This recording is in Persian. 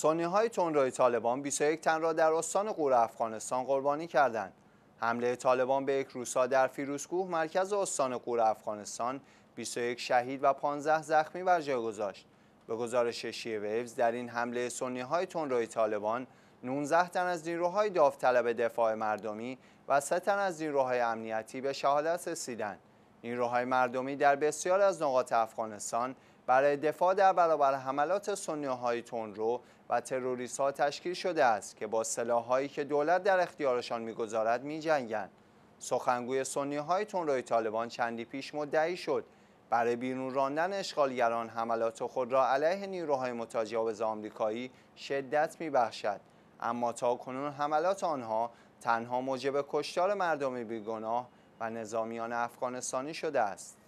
سنی های تندروی طالبان 21 تن را در استان قور افغانستان قربانی کردند. حمله طالبان به یک روسا در فیروزکوه مرکز استان قور افغانستان 21 شهید و 15 زخمی بر جای گذاشت. به گزارش شیه ویوز در این حمله سنی های تندروی طالبان 19 تن از نیروهای داوطلب دفاع مردمی و 3 تن از نیروهای امنیتی به شهادت رسیدند. نیروهای مردمی در بسیاری از نقاط افغانستان برای دفاع در برابر حملات های رو و تروریست ها تشکیل شده است که با سلاحهایی که دولت در اختیارشان میگذارد میجنگند سخنگوی های روی طالبان چندی پیش مدعی شد برای بیرون راندن اشغالگران حملات خود را علیه نیروهای متجاوز آمریکایی شدت میبخشد اما تاکنون حملات آنها تنها موجب کشتار مردم بیگناه و نظامیان افغانستانی شده است